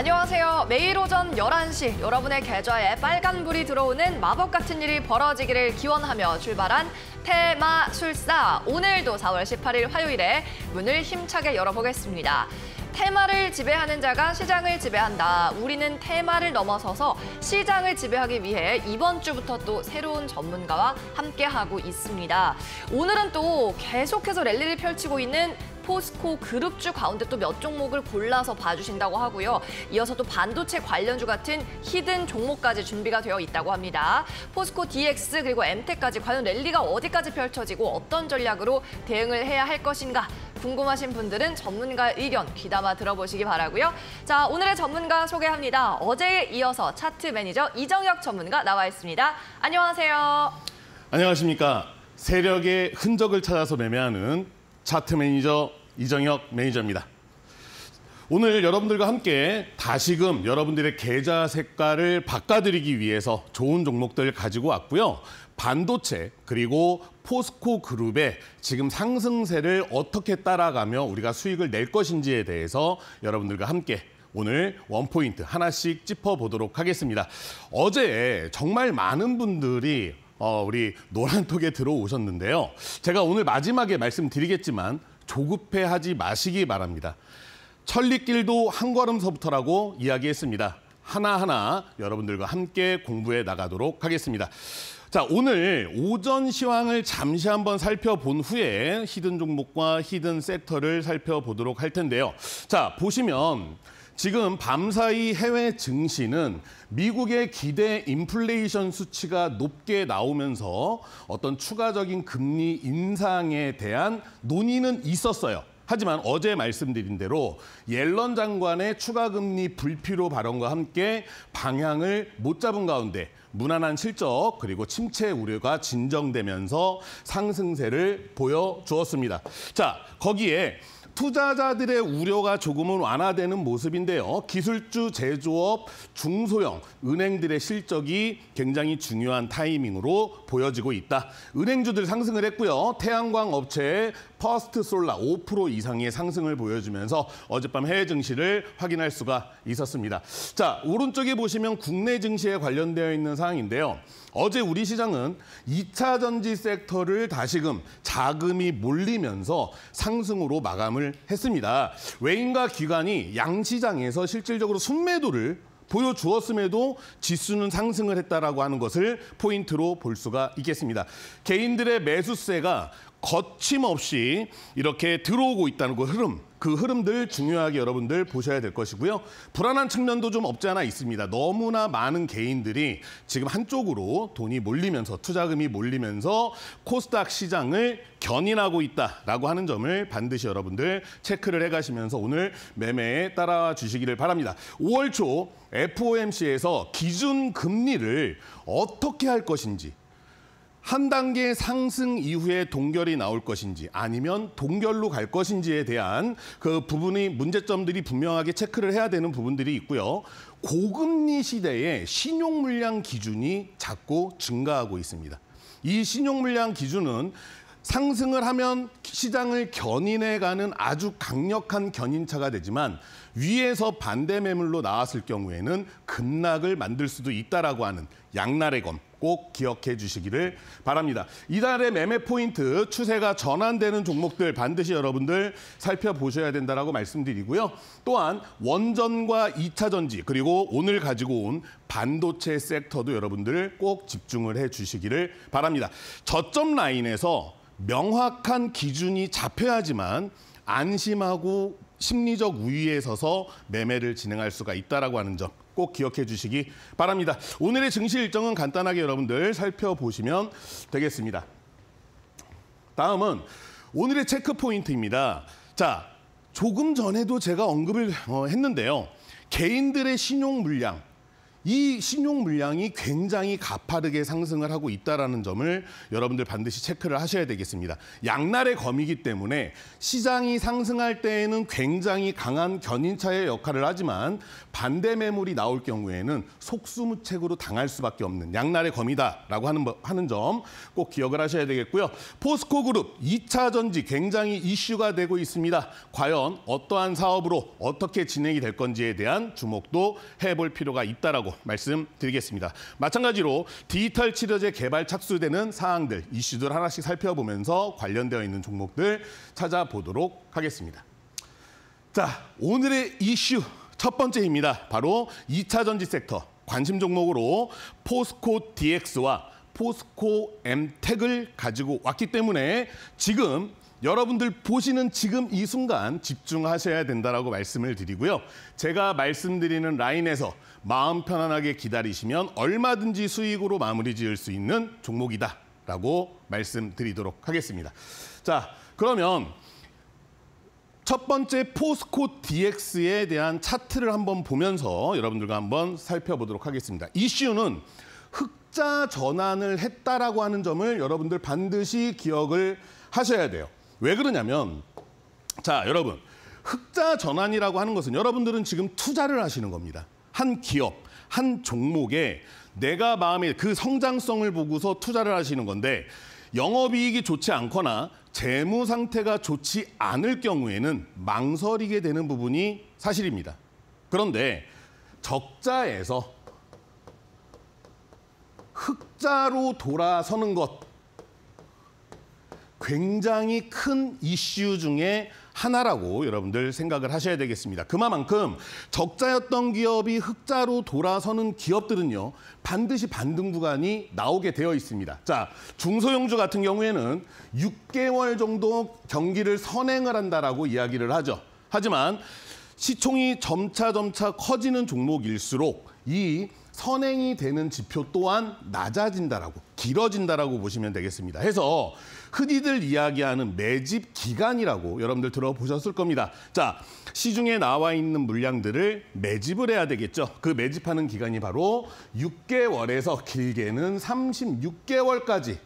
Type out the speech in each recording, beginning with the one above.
안녕하세요. 매일 오전 11시 여러분의 계좌에 빨간불이 들어오는 마법 같은 일이 벌어지기를 기원하며 출발한 테마술사. 오늘도 4월 18일 화요일에 문을 힘차게 열어보겠습니다. 테마를 지배하는 자가 시장을 지배한다. 우리는 테마를 넘어서서 시장을 지배하기 위해 이번 주부터 또 새로운 전문가와 함께하고 있습니다. 오늘은 또 계속해서 랠리를 펼치고 있는 포스코 그룹주 가운데 또 몇 종목을 골라서 봐주신다고 하고요. 이어서 또 반도체 관련주 같은 히든 종목까지 준비가 되어 있다고 합니다. 포스코 DX 그리고 엠텍까지 과연 랠리가 어디까지 펼쳐지고 어떤 전략으로 대응을 해야 할 것인가 궁금하신 분들은 전문가 의견 귀담아 들어보시기 바라고요. 자, 오늘의 전문가 소개합니다. 어제에 이어서 차트 매니저 이정혁 전문가 나와 있습니다. 안녕하세요. 안녕하십니까. 세력의 흔적을 찾아서 매매하는 차트 매니저 이정혁 매니저입니다. 오늘 여러분들과 함께 다시금 여러분들의 계좌 색깔을 바꿔드리기 위해서 좋은 종목들 가지고 왔고요. 반도체 그리고 포스코 그룹의 지금 상승세를 어떻게 따라가며 우리가 수익을 낼 것인지에 대해서 여러분들과 함께 오늘 원포인트 하나씩 짚어보도록 하겠습니다. 어제 정말 많은 분들이 어, 우리 노란톡에 들어오셨는데요. 제가 오늘 마지막에 말씀드리겠지만 조급해하지 마시기 바랍니다. 천리길도 한 걸음서부터라고 이야기했습니다. 하나하나 여러분들과 함께 공부해 나가도록 하겠습니다. 자, 오늘 오전 시황을 잠시 한번 살펴본 후에 히든 종목과 히든 섹터를 살펴보도록 할 텐데요. 자, 보시면 지금 밤사이 해외 증시는 미국의 기대 인플레이션 수치가 높게 나오면서 어떤 추가적인 금리 인상에 대한 논의는 있었어요. 하지만 어제 말씀드린 대로 옐런 장관의 추가 금리 불필요 발언과 함께 방향을 못 잡은 가운데 무난한 실적 그리고 침체 우려가 진정되면서 상승세를 보여주었습니다. 자, 거기에 투자자들의 우려가 조금은 완화되는 모습인데요. 기술주, 제조업, 중소형, 은행들의 실적이 굉장히 중요한 타이밍으로 보여지고 있다. 은행주들 상승을 했고요. 태양광 업체의 퍼스트 솔라 5% 이상의 상승을 보여주면서 어젯밤 해외 증시를 확인할 수가 있었습니다. 자, 오른쪽에 보시면 국내 증시에 관련되어 있는 사항인데요. 어제 우리 시장은 2차 전지 섹터를 다시금 자금이 몰리면서 상승으로 마감을 했습니다. 외인과 기관이 양시장에서 실질적으로 순매도를 보여주었음에도 지수는 상승을 했다라고 하는 것을 포인트로 볼 수가 있겠습니다. 개인들의 매수세가 거침없이 이렇게 들어오고 있다는 그 흐름, 그 흐름들 중요하게 여러분들 보셔야 될 것이고요. 불안한 측면도 좀 없지 않아 있습니다. 너무나 많은 개인들이 지금 한쪽으로 돈이 몰리면서 투자금이 몰리면서 코스닥 시장을 견인하고 있다라고 하는 점을 반드시 여러분들 체크를 해가시면서 오늘 매매에 따라와 주시기를 바랍니다. 5월 초 FOMC에서 기준 금리를 어떻게 할 것인지 한 단계 상승 이후에 동결이 나올 것인지 아니면 동결로 갈 것인지에 대한 그 부분이 문제점들이 분명하게 체크를 해야 되는 부분들이 있고요. 고금리 시대에 신용 물량 기준이 자꾸 증가하고 있습니다. 이 신용 물량 기준은 상승을 하면 시장을 견인해가는 아주 강력한 견인차가 되지만 위에서 반대 매물로 나왔을 경우에는 급락을 만들 수도 있다라고 하는 양날의 검꼭 기억해 주시기를 바랍니다. 이달의 매매 포인트 추세가 전환되는 종목들 반드시 여러분들 살펴보셔야 된다라고 말씀드리고요. 또한 원전과 2차 전지 그리고 오늘 가지고 온 반도체 섹터도 여러분들 꼭 집중을 해 주시기를 바랍니다. 저점 라인에서 명확한 기준이 잡혀야지만 안심하고 심리적 우위에 서서 매매를 진행할 수가 있다라고 하는 점 꼭 기억해 주시기 바랍니다. 오늘의 증시 일정은 간단하게 여러분들 살펴보시면 되겠습니다. 다음은 오늘의 체크 포인트입니다. 자, 조금 전에도 제가 언급을 어, 했는데요. 개인들의 신용 물량 이 신용 물량이 굉장히 가파르게 상승을 하고 있다는 점을 여러분들 반드시 체크를 하셔야 되겠습니다. 양날의 검이기 때문에 시장이 상승할 때에는 굉장히 강한 견인차의 역할을 하지만 반대 매물이 나올 경우에는 속수무책으로 당할 수밖에 없는 양날의 검이다라고 하는, 뭐, 하는 점 꼭 기억을 하셔야 되겠고요. 포스코그룹 2차 전지 굉장히 이슈가 되고 있습니다. 과연 어떠한 사업으로 어떻게 진행이 될 건지에 대한 주목도 해볼 필요가 있다라고 있다고 말씀드리겠습니다. 마찬가지로 디지털 치료제 개발 착수되는 사항들, 이슈들 하나씩 살펴보면서 관련되어 있는 종목들 찾아보도록 하겠습니다. 자, 오늘의 이슈 첫 번째입니다. 바로 2차 전지 섹터 관심 종목으로 포스코 DX와 포스코 엠텍을 가지고 왔기 때문에 지금 여러분들 보시는 지금 이 순간 집중하셔야 된다라고 말씀을 드리고요. 제가 말씀드리는 라인에서 마음 편안하게 기다리시면 얼마든지 수익으로 마무리 지을 수 있는 종목이다라고 말씀드리도록 하겠습니다. 자, 그러면 첫 번째 포스코 DX에 대한 차트를 한번 보면서 여러분들과 한번 살펴보도록 하겠습니다. 이슈는 흑자 전환을 했다라고 하는 점을 여러분들 반드시 기억을 하셔야 돼요. 왜 그러냐면 자 여러분 흑자 전환이라고 하는 것은 여러분들은 지금 투자를 하시는 겁니다. 한 기업, 한 종목에 내가 마음에 그 성장성을 보고서 투자를 하시는 건데 영업이익이 좋지 않거나 재무 상태가 좋지 않을 경우에는 망설이게 되는 부분이 사실입니다. 그런데 적자에서 흑자로 돌아서는 것 굉장히 큰 이슈 중에 하나라고 여러분들 생각을 하셔야 되겠습니다. 그만큼 적자였던 기업이 흑자로 돌아서는 기업들은요. 반드시 반등 구간이 나오게 되어 있습니다. 자, 중소형주 같은 경우에는 6개월 정도 경기를 선행을 한다라고 이야기를 하죠. 하지만 시총이 점차 점차 커지는 종목일수록 이 선행이 되는 지표 또한 낮아진다라고 길어진다라고 보시면 되겠습니다. 해서 흔히들 이야기하는 매집 기간이라고 여러분들 들어보셨을 겁니다. 자, 시중에 나와 있는 물량들을 매집을 해야 되겠죠. 그 매집하는 기간이 바로 6개월에서 길게는 36개월까지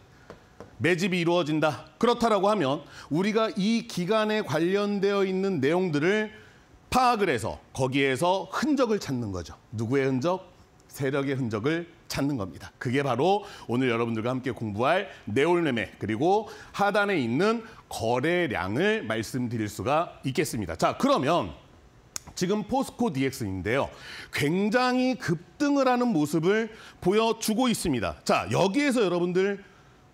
매집이 이루어진다. 그렇다라고 하면 우리가 이 기간에 관련되어 있는 내용들을 파악을 해서 거기에서 흔적을 찾는 거죠. 누구의 흔적? 세력의 흔적을 찾는 겁니다. 그게 바로 오늘 여러분들과 함께 공부할 네올매매 그리고 하단에 있는 거래량을 말씀드릴 수가 있겠습니다. 자 그러면 지금 포스코 DX인데요. 굉장히 급등을 하는 모습을 보여주고 있습니다. 자 여기에서 여러분들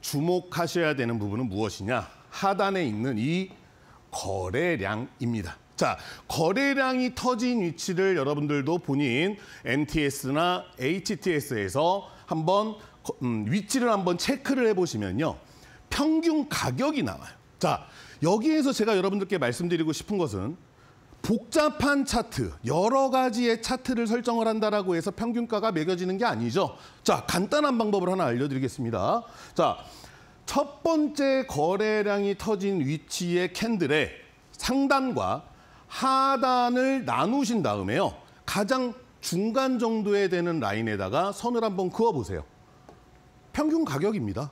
주목하셔야 되는 부분은 무엇이냐. 하단에 있는 이 거래량입니다. 자, 거래량이 터진 위치를 여러분들도 본인 NTS나 HTS에서 한번 음, 위치를 한번 체크를 해보시면요. 평균 가격이 나와요. 자, 여기에서 제가 여러분들께 말씀드리고 싶은 것은 복잡한 차트, 여러 가지의 차트를 설정을 한다라고 해서 평균가가 매겨지는 게 아니죠. 자, 간단한 방법을 하나 알려드리겠습니다. 자, 첫 번째 거래량이 터진 위치의 캔들의 상단과 하단을 나누신 다음에요. 가장 중간 정도에 되는 라인에다가 선을 한번 그어보세요. 평균 가격입니다.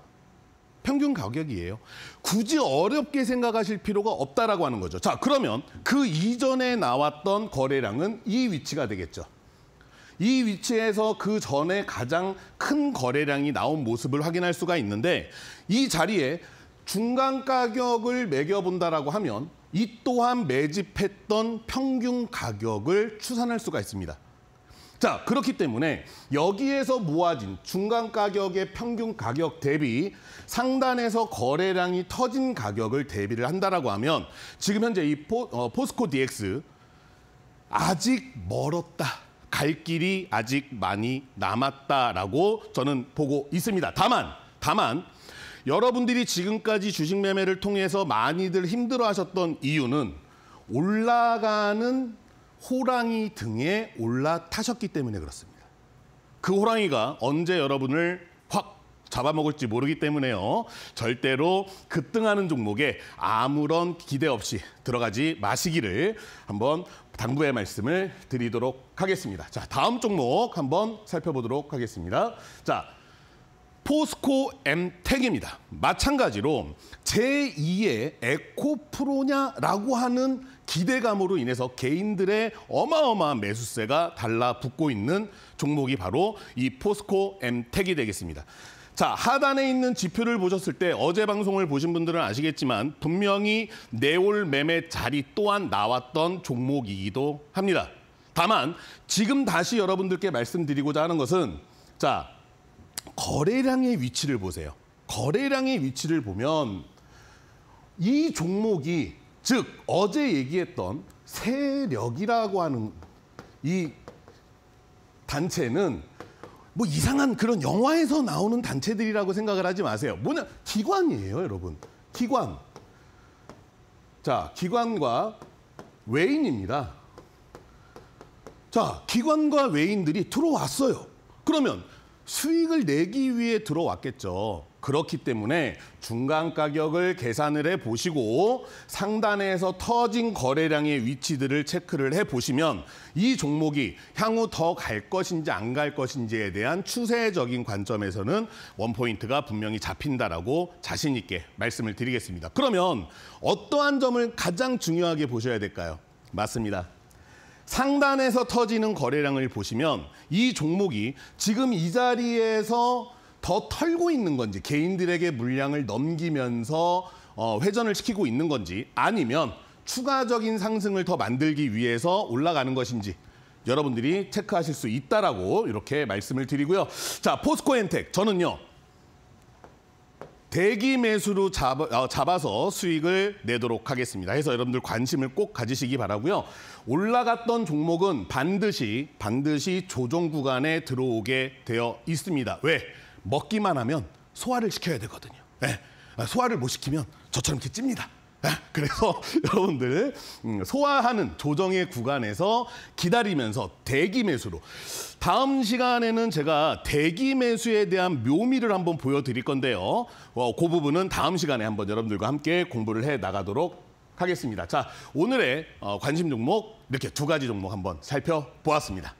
평균 가격이에요. 굳이 어렵게 생각하실 필요가 없다라고 하는 거죠. 자, 그러면 그 이전에 나왔던 거래량은 이 위치가 되겠죠. 이 위치에서 그 전에 가장 큰 거래량이 나온 모습을 확인할 수가 있는데 이 자리에 중간 가격을 매겨본다라고 하면 이 또한 매집했던 평균 가격을 추산할 수가 있습니다. 자, 그렇기 때문에 여기에서 모아진 중간 가격의 평균 가격 대비 상단에서 거래량이 터진 가격을 대비를 한다라고 하면 지금 현재 이 포, 어, 포스코 DX 아직 멀었다. 갈 길이 아직 많이 남았다라고 저는 보고 있습니다. 다만, 다만 여러분들이 지금까지 주식 매매를 통해서 많이들 힘들어하셨던 이유는 올라가는 호랑이 등에 올라타셨기 때문에 그렇습니다. 그 호랑이가 언제 여러분을 확 잡아먹을지 모르기 때문에요. 절대로 급등하는 종목에 아무런 기대 없이 들어가지 마시기를 한번 당부의 말씀을 드리도록 하겠습니다. 자, 다음 종목 한번 살펴보도록 하겠습니다. 자, 포스코 엠텍입니다. 마찬가지로 제2의 에코프로냐라고 하는 기대감으로 인해서 개인들의 어마어마한 매수세가 달라붙고 있는 종목이 바로 이 포스코 엠텍이 되겠습니다. 자, 하단에 있는 지표를 보셨을 때 어제 방송을 보신 분들은 아시겠지만 분명히 내올 매매 자리 또한 나왔던 종목이기도 합니다. 다만 지금 다시 여러분들께 말씀드리고자 하는 것은 자, 거래량의 위치를 보세요. 거래량의 위치를 보면 이 종목이 즉 어제 얘기했던 세력이라고 하는 이 단체는 뭐 이상한 그런 영화에서 나오는 단체들이라고 생각을 하지 마세요. 뭐냐 기관이에요, 여러분. 기관. 자, 기관과 외인입니다. 자, 기관과 외인들이 들어왔어요. 그러면 수익을 내기 위해 들어왔겠죠. 그렇기 때문에 중간 가격을 계산을 해 보시고 상단에서 터진 거래량의 위치들을 체크를 해 보시면 이 종목이 향후 더 갈 것인지 안 갈 것인지에 대한 추세적인 관점에서는 원포인트가 분명히 잡힌다라고 자신 있게 말씀을 드리겠습니다. 그러면 어떠한 점을 가장 중요하게 보셔야 될까요? 맞습니다. 상단에서 터지는 거래량을 보시면 이 종목이 지금 이 자리에서 더 털고 있는 건지 개인들에게 물량을 넘기면서 어, 회전을 시키고 있는 건지 아니면 추가적인 상승을 더 만들기 위해서 올라가는 것인지 여러분들이 체크하실 수 있다라고 이렇게 말씀을 드리고요. 자, 포스코엔텍 저는요. 대기 매수로 잡아, 어, 서 수익을 내도록 하겠습니다. 해서 여러분들 관심을 꼭 가지시기 바라고요. 올라갔던 종목은 반드시 반드시 조정 구간에 들어오게 되어 있습니다. 왜? 먹기만 하면 소화를 시켜야 되거든요. 네. 소화를 못 시키면 저처럼 이렇게 찝니다. 네, 그래서 여러분들 음, 소화하는 조정의 구간에서 기다리면서 대기 매수로 다음 시간에는 제가 대기 매수에 대한 묘미를 한번 보여드릴 건데요. 어, 그 부분은 다음 시간에 한번 여러분들과 함께 공부를 해 나가도록 하겠습니다. 자 오늘의 어, 관심 종목 이렇게 두 가지 종목 한번 살펴보았습니다.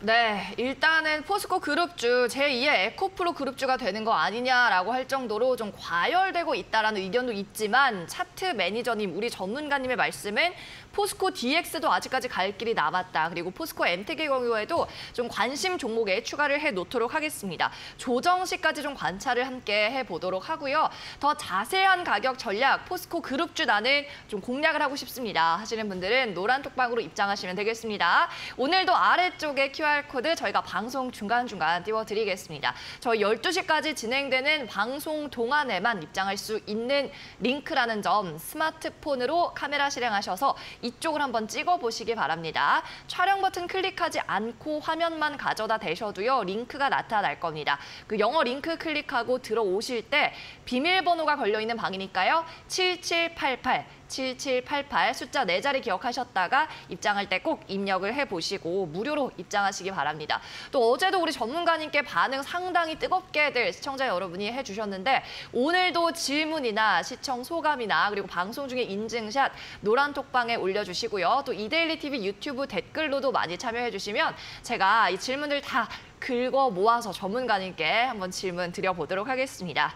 네, 일단은 포스코 그룹주 제2의 에코프로 그룹주가 되는 거 아니냐라고 할 정도로 좀 과열되고 있다라는 의견도 있지만 차트 매니저님, 우리 전문가님의 말씀은 포스코 DX도 아직까지 갈 길이 남았다. 그리고 포스코 엔텍의 경우에도 좀 관심 종목에 추가를 해 놓도록 하겠습니다. 조정 시까지 좀 관찰을 함께 해 보도록 하고요. 더 자세한 가격 전략, 포스코 그룹주 나는 좀 공략을 하고 싶습니다. 하시는 분들은 노란 톡방으로 입장하시면 되겠습니다. 오늘도 아래쪽에 QR코드 저희가 방송 중간중간 띄워드리겠습니다. 저희 12시까지 진행되는 방송 동안에만 입장할 수 있는 링크라는 점 스마트폰으로 카메라 실행하셔서 이쪽을 한번 찍어보시기 바랍니다. 촬영 버튼 클릭하지 않고 화면만 가져다 대셔도요. 링크가 나타날 겁니다. 그 영어 링크 클릭하고 들어오실 때 비밀번호가 걸려있는 방이니까요. 7788 7788 숫자 네 자리 기억하셨다가 입장할 때 꼭 입력을 해보시고 무료로 입장하시기 바랍니다. 또 어제도 우리 전문가님께 반응 상당히 뜨겁게들 시청자 여러분이 해주셨는데 오늘도 질문이나 시청 소감이나 그리고 방송 중에 인증샷 노란톡방에 올려주시고요. 또 이데일리 TV 유튜브 댓글로도 많이 참여해주시면 제가 이질문을다 긁어 모아서 전문가님께 한번 질문 드려보도록 하겠습니다.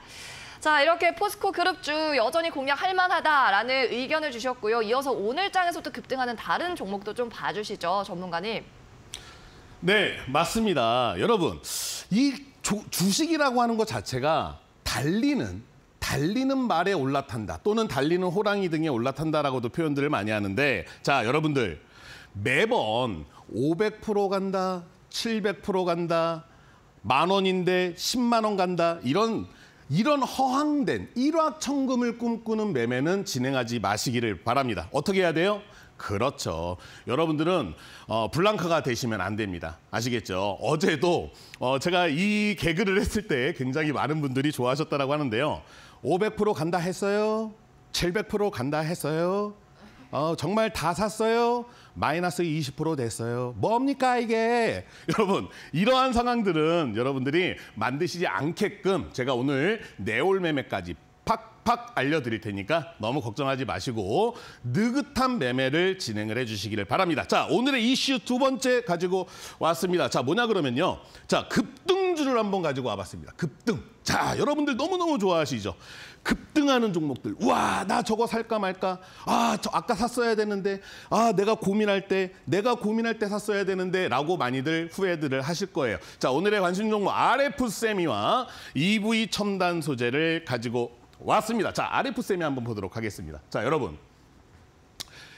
자, 이렇게 포스코 그룹주 여전히 공략할 만하다라는 의견을 주셨고요. 이어서 오늘장에서도 급등하는 다른 종목도 좀 봐주시죠, 전문가님. 네, 맞습니다. 여러분, 이 조, 주식이라고 하는 것 자체가 달리는 달리는 말에 올라탄다 또는 달리는 호랑이 등에 올라탄다라고도 표현들을 많이 하는데 자 여러분들 매번 500% 간다 700% 간다 만 원인데 10만 원 간다 이런 이런 허황된 일확천금을 꿈꾸는 매매는 진행하지 마시기를 바랍니다. 어떻게 해야 돼요? 그렇죠. 여러분들은 어, 블랑카가 되시면 안 됩니다. 아시겠죠? 어제도 어, 제가 이 개그를 했을 때 굉장히 많은 분들이 좋아하셨다고 하는데요. 500% 간다 했어요? 700% 간다 했어요? 어, 정말 다 샀어요? 마이너스 20% 됐어요. 뭡니까 이게? 여러분 이러한 상황들은 여러분들이 만드시지 않게끔 제가 오늘 내올 매매까지 팍팍 알려드릴 테니까 너무 걱정하지 마시고 느긋한 매매를 진행을 해주시기를 바랍니다. 자, 오늘의 이슈 두 번째 가지고 왔습니다. 자, 뭐냐 그러면요. 자, 급등주를 한번 가지고 와봤습니다. 급등. 자, 여러분들 너무너무 좋아하시죠? 급등하는 종목들. 우와, 나 저거 살까 말까? 아, 저 아까 샀어야 되는데. 아, 내가 고민할 때, 내가 고민할 때 샀어야 되는데. 라고 많이들 후회들을 하실 거예요. 자, 오늘의 관심 종목 RF 세미와 EV 첨단 소재를 가지고 왔습니다. 자, RF쌤이 한번 보도록 하겠습니다. 자, 여러분.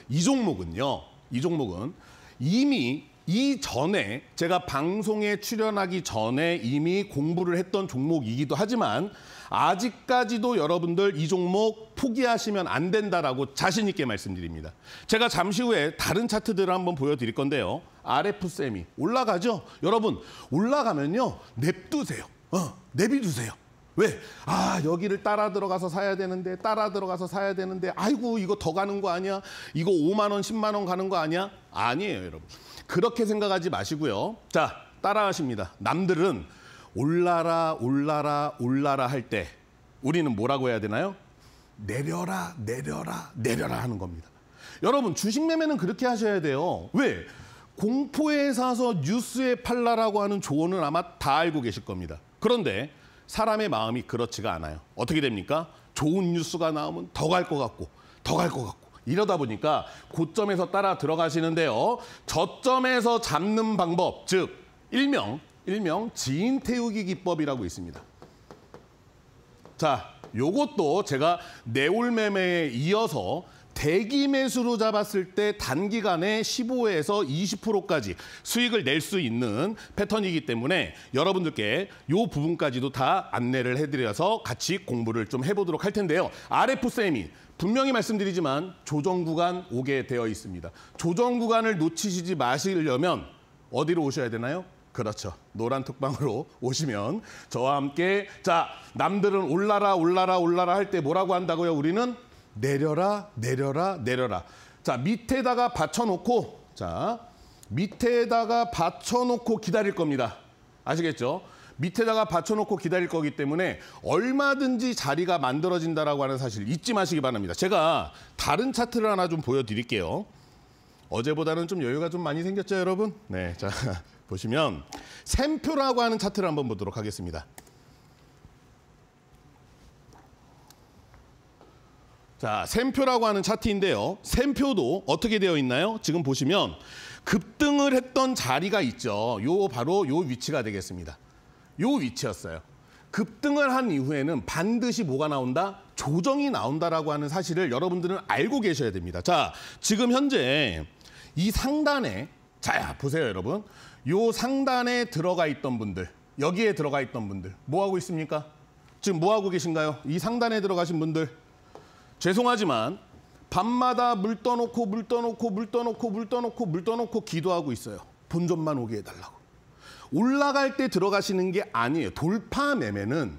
이 종목은요. 이 종목은 이미 이전에 제가 방송에 출연하기 전에 이미 공부를 했던 종목이기도 하지만 아직까지도 여러분들 이 종목 포기하시면 안 된다라고 자신 있게 말씀드립니다. 제가 잠시 후에 다른 차트들을 한번 보여드릴 건데요. RF쌤이 올라가죠? 여러분 올라가면요. 냅두세요. 어, 내비두세요. 왜? 아, 여기를 따라 들어가서 사야 되는데, 따라 들어가서 사야 되는데, 아이고, 이거 더 가는 거 아니야? 이거 5만원, 10만원 가는 거 아니야? 아니에요, 여러분. 그렇게 생각하지 마시고요. 자, 따라 하십니다. 남들은 올라라, 올라라, 올라라 할 때, 우리는 뭐라고 해야 되나요? 내려라, 내려라, 내려라 하는 겁니다. 여러분, 주식 매매는 그렇게 하셔야 돼요. 왜? 공포에 사서 뉴스에 팔라라고 하는 조언은 아마 다 알고 계실 겁니다. 그런데, 사람의 마음이 그렇지가 않아요. 어떻게 됩니까? 좋은 뉴스가 나오면 더 갈 것 같고 더 갈 것 같고 이러다 보니까 고점에서 따라 들어가시는데요. 저점에서 잡는 방법, 즉 일명 일명 지인 태우기 기법이라고 있습니다. 자, 요것도 제가 네올 매매에 이어서 대기 매수로 잡았을 때 단기간에 15에서 20%까지 수익을 낼 수 있는 패턴이기 때문에 여러분들께 요 부분까지도 다 안내를 해드려서 같이 공부를 좀 해보도록 할 텐데요. RF 쌤이 분명히 말씀드리지만 조정 구간 오게 되어 있습니다. 조정 구간을 놓치시지 마시려면 어디로 오셔야 되나요? 그렇죠. 노란 특방으로 오시면 저와 함께 자 남들은 올라라 올라라 올라라 할 때 뭐라고 한다고요? 우리는 내려라, 내려라, 내려라. 자, 밑에다가 받쳐놓고, 자, 밑에다가 받쳐놓고 기다릴 겁니다. 아시겠죠? 밑에다가 받쳐놓고 기다릴 거기 때문에 얼마든지 자리가 만들어진다라고 하는 사실 잊지 마시기 바랍니다. 제가 다른 차트를 하나 좀 보여드릴게요. 어제보다는 좀 여유가 좀 많이 생겼죠, 여러분? 네, 자, 보시면 샘표라고 하는 차트를 한번 보도록 하겠습니다. 자, 샘표라고 하는 차트인데요. 샘표도 어떻게 되어 있나요? 지금 보시면 급등을 했던 자리가 있죠. 요 바로 요 위치가 되겠습니다. 요 위치였어요. 급등을 한 이후에는 반드시 뭐가 나온다? 조정이 나온다라고 하는 사실을 여러분들은 알고 계셔야 됩니다. 자, 지금 현재 이 상단에 자, 보세요, 여러분. 요 상단에 들어가 있던 분들, 여기에 들어가 있던 분들 뭐 하고 있습니까? 지금 뭐 하고 계신가요? 이 상단에 들어가신 분들 죄송하지만 밤마다 물 떠놓고 물 떠놓고 물 떠놓고 물 떠놓고 물 떠놓고 기도하고 있어요. 본전만 오게 해달라고. 올라갈 때 들어가시는 게 아니에요. 돌파 매매는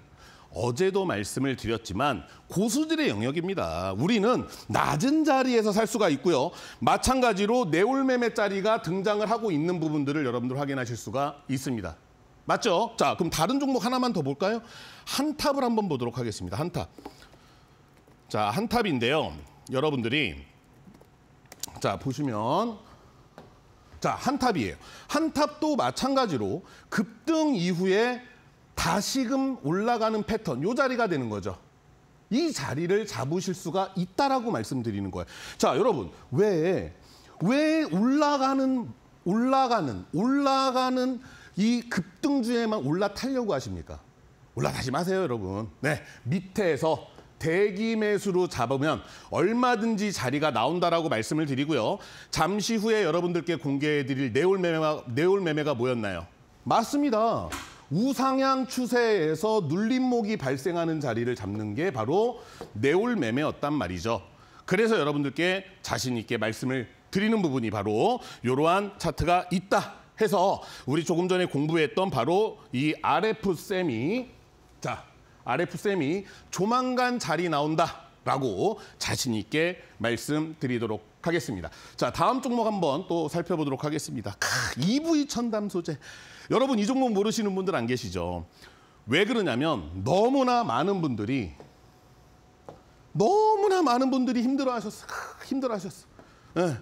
어제도 말씀을 드렸지만 고수들의 영역입니다. 우리는 낮은 자리에서 살 수가 있고요. 마찬가지로 내올매매 자리가 등장을 하고 있는 부분들을 여러분들 확인하실 수가 있습니다. 맞죠? 자, 그럼 다른 종목 하나만 더 볼까요? 한탑을 한번 보도록 하겠습니다. 한탑. 자, 한탑인데요. 여러분들이 자, 보시면 자, 한탑이에요. 한탑도 마찬가지로 급등 이후에 다시금 올라가는 패턴, 요 자리가 되는 거죠. 이 자리를 잡으실 수가 있다라고 말씀드리는 거예요. 자, 여러분, 왜, 왜 올라가는, 올라가는, 올라가는 이 급등주에만 올라타려고 하십니까? 올라타지 마세요, 여러분. 네, 밑에서 대기 매수로 잡으면 얼마든지 자리가 나온다라고 말씀을 드리고요. 잠시 후에 여러분들께 공개해드릴 네올 매매가, 네올 매매가 뭐였나요? 맞습니다. 우상향 추세에서 눌림목이 발생하는 자리를 잡는 게 바로 네올 매매였단 말이죠. 그래서 여러분들께 자신 있게 말씀을 드리는 부분이 바로 이러한 차트가 있다 해서 우리 조금 전에 공부했던 바로 이 RF쌤이 RF쌤이 조만간 자리 나온다. 라고 자신 있게 말씀드리도록 하겠습니다. 자, 다음 종목 한번 또 살펴보도록 하겠습니다. 크, EV 첨담 소재. 여러분 이 종목 모르시는 분들 안 계시죠? 왜 그러냐면 너무나 많은 분들이 너무나 많은 분들이 힘들어하셨어. 힘들어하셨어. 네.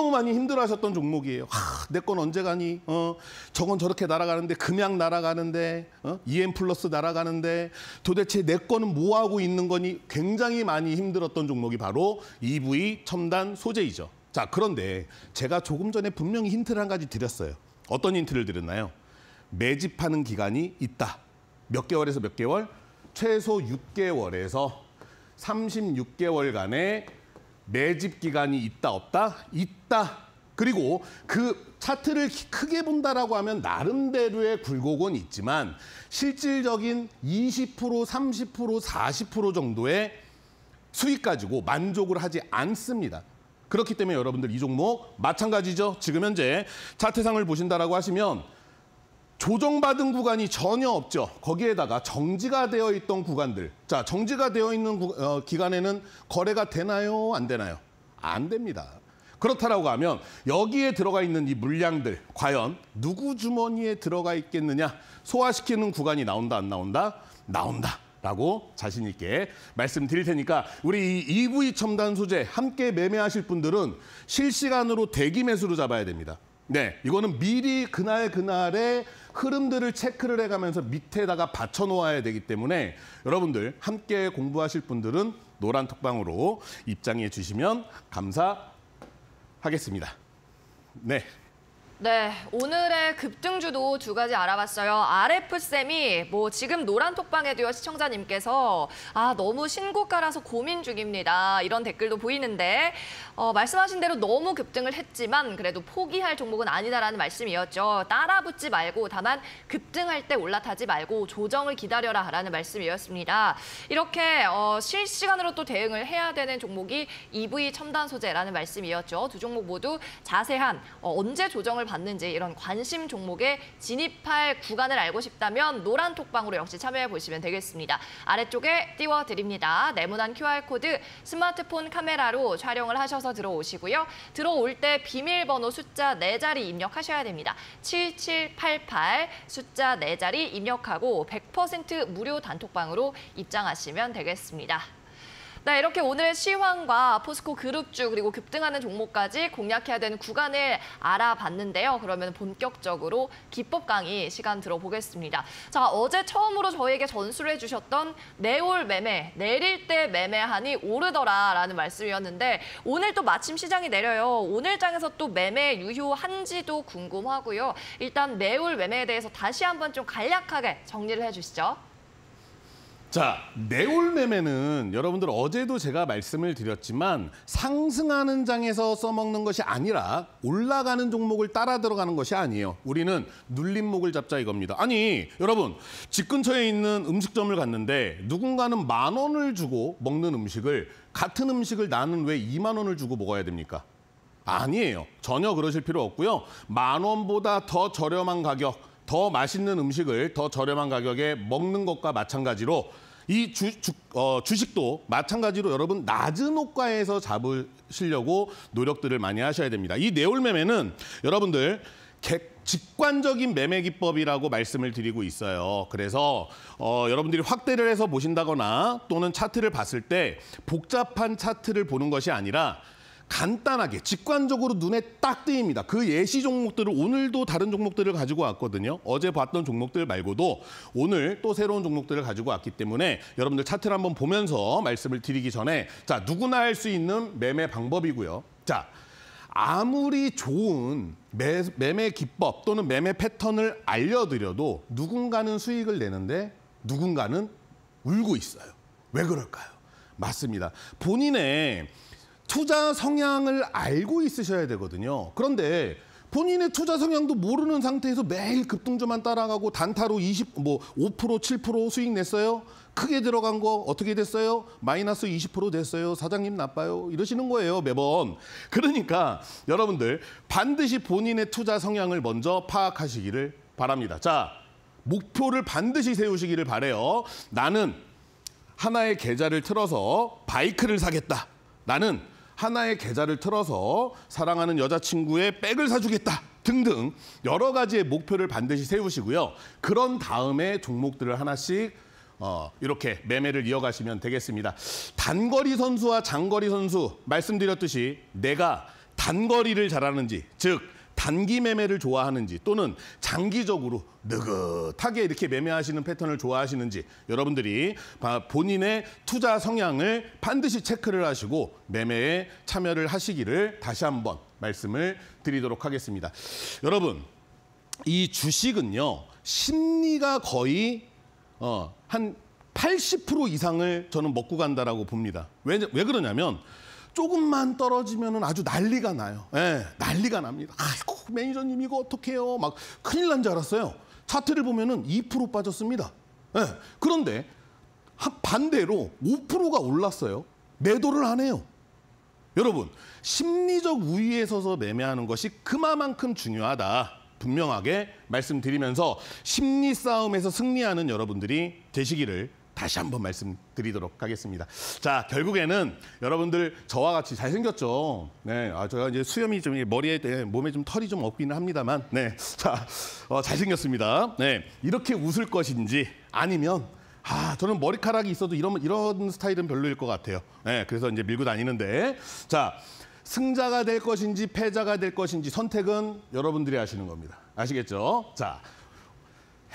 너무너무 많이 힘들어하셨던 종목이에요. 내 건 언제 가니? 어, 저건 저렇게 날아가는데 금양 날아가는데 어? EM 플러스 날아가는데 도대체 내건는뭐 하고 있는 거니? 굉장히 많이 힘들었던 종목이 바로 EV 첨단 소재이죠. 자 그런데 제가 조금 전에 분명히 힌트를 한 가지 드렸어요. 어떤 힌트를 드렸나요? 매집하는 기간이 있다. 몇 개월에서 몇 개월? 최소 6개월에서 36개월간의 매집 기간이 있다 없다? 있다. 그리고 그 차트를 크게 본다라고 하면 나름대로의 굴곡은 있지만 실질적인 20%, 30%, 40% 정도의 수익 가지고 만족을 하지 않습니다. 그렇기 때문에 여러분들 이 종목 마찬가지죠. 지금 현재 차트상을 보신다라고 하시면 조정받은 구간이 전혀 없죠. 거기에다가 정지가 되어 있던 구간들. 자, 정지가 되어 있는 구, 어, 기간에는 거래가 되나요? 안 되나요? 안 됩니다. 그렇다라고 하면 여기에 들어가 있는 이 물량들 과연 누구 주머니에 들어가 있겠느냐 소화시키는 구간이 나온다 안 나온다 나온다 라고 자신 있게 말씀드릴 테니까 우리 이 EV 첨단 소재 함께 매매하실 분들은 실시간으로 대기 매수로 잡아야 됩니다. 네, 이거는 미리 그날 그날에 흐름들을 체크를 해가면서 밑에다가 받쳐놓아야 되기 때문에 여러분들 함께 공부하실 분들은 노란 톡방으로 입장해 주시면 감사하겠습니다. 네. 네, 오늘의 급등주도 두 가지 알아봤어요. RF쌤이 뭐 지금 노란 톡방에도어 시청자님께서 아, 너무 신고가라서 고민 중입니다. 이런 댓글도 보이는데 어, 말씀하신 대로 너무 급등을 했지만 그래도 포기할 종목은 아니다라는 말씀이었죠. 따라 붙지 말고 다만 급등할 때 올라타지 말고 조정을 기다려라 라는 말씀이었습니다. 이렇게 어, 실시간으로 또 대응을 해야 되는 종목이 EV 첨단 소재라는 말씀이었죠. 두 종목 모두 자세한 어, 언제 조정을 받 받는지 이런 관심 종목에 진입할 구간을 알고 싶다면 노란 톡방으로 역시 참여해 보시면 되겠습니다. 아래쪽에 띄워드립니다. 네모난 QR코드 스마트폰 카메라로 촬영을 하셔서 들어오시고요. 들어올 때 비밀번호 숫자 네자리 입력하셔야 됩니다. 7788 숫자 네자리 입력하고 100% 무료 단톡방으로 입장하시면 되겠습니다. 네, 이렇게 오늘 시황과 포스코 그룹주 그리고 급등하는 종목까지 공략해야 되는 구간을 알아봤는데요. 그러면 본격적으로 기법 강의 시간 들어보겠습니다. 자, 어제 처음으로 저희에게 전수를 해주셨던 내올 매매, 내릴 때 매매하니 오르더라라는 말씀이었는데 오늘 또 마침 시장이 내려요. 오늘 장에서 또 매매 유효한지도 궁금하고요. 일단 내올 매매에 대해서 다시 한번 좀 간략하게 정리를 해주시죠. 자, 내올매매는 여러분들 어제도 제가 말씀을 드렸지만 상승하는 장에서 써먹는 것이 아니라 올라가는 종목을 따라 들어가는 것이 아니에요. 우리는 눌림목을 잡자 이겁니다. 아니, 여러분 집 근처에 있는 음식점을 갔는데 누군가는 만 원을 주고 먹는 음식을 같은 음식을 나는 왜 2만 원을 주고 먹어야 됩니까? 아니에요. 전혀 그러실 필요 없고요. 만 원보다 더 저렴한 가격 더 맛있는 음식을 더 저렴한 가격에 먹는 것과 마찬가지로 이 주, 주 어, 식도 마찬가지로 여러분 낮은 호가에서 잡으시려고 노력들을 많이 하셔야 됩니다. 이네올 매매는 여러분들 직관적인 매매 기법이라고 말씀을 드리고 있어요. 그래서 어, 여러분들이 확대를 해서 보신다거나 또는 차트를 봤을 때 복잡한 차트를 보는 것이 아니라 간단하게 직관적으로 눈에 딱 뜨입니다. 그 예시 종목들을 오늘도 다른 종목들을 가지고 왔거든요. 어제 봤던 종목들 말고도 오늘 또 새로운 종목들을 가지고 왔기 때문에 여러분들 차트를 한번 보면서 말씀을 드리기 전에 자 누구나 할 수 있는 매매 방법이고요. 자 아무리 좋은 매, 매매 기법 또는 매매 패턴을 알려드려도 누군가는 수익을 내는데 누군가는 울고 있어요. 왜 그럴까요? 맞습니다. 본인의 투자 성향을 알고 있으셔야 되거든요. 그런데 본인의 투자 성향도 모르는 상태에서 매일 급등주만 따라가고 단타로 20, 뭐 5%, 7% 수익 냈어요. 크게 들어간 거 어떻게 됐어요? 마이너스 20% 됐어요. 사장님 나빠요. 이러시는 거예요, 매번. 그러니까 여러분들 반드시 본인의 투자 성향을 먼저 파악하시기를 바랍니다. 자, 목표를 반드시 세우시기를 바래요. 나는 하나의 계좌를 틀어서 바이크를 사겠다. 나는 하나의 계좌를 틀어서 사랑하는 여자친구의 백을 사주겠다. 등등 여러 가지의 목표를 반드시 세우시고요. 그런 다음에 종목들을 하나씩 어, 이렇게 매매를 이어가시면 되겠습니다. 단거리 선수와 장거리 선수 말씀드렸듯이 내가 단거리를 잘하는지 즉 단기 매매를 좋아하는지 또는 장기적으로 느긋하게 이렇게 매매하시는 패턴을 좋아하시는지 여러분들이 본인의 투자 성향을 반드시 체크를 하시고 매매에 참여를 하시기를 다시 한번 말씀을 드리도록 하겠습니다. 여러분, 이 주식은요. 심리가 거의 어, 한80% 이상을 저는 먹고 간다라고 봅니다. 왜, 왜 그러냐면 조금만 떨어지면 아주 난리가 나요. 예, 난리가 납니다. 아이고, 매니저님 이거 어떡해요. 막 큰일 난 줄 알았어요. 차트를 보면 은2% 빠졌습니다. 예, 그런데 반대로 5%가 올랐어요. 매도를 안 해요. 여러분, 심리적 우위에 서서 매매하는 것이 그만큼 마 중요하다. 분명하게 말씀드리면서 심리 싸움에서 승리하는 여러분들이 되시기를 다시 한번 말씀드리도록 하겠습니다. 자, 결국에는 여러분들 저와 같이 잘생겼죠. 네, 아, 제가 이제 수염이 좀 머리에 네, 몸에 좀 털이 좀 없기는 합니다만, 네, 자, 어, 잘생겼습니다. 네, 이렇게 웃을 것인지 아니면 아, 저는 머리카락이 있어도 이런 이런 스타일은 별로일 것 같아요. 네, 그래서 이제 밀고 다니는데, 자, 승자가 될 것인지 패자가 될 것인지 선택은 여러분들이 하시는 겁니다. 아시겠죠? 자.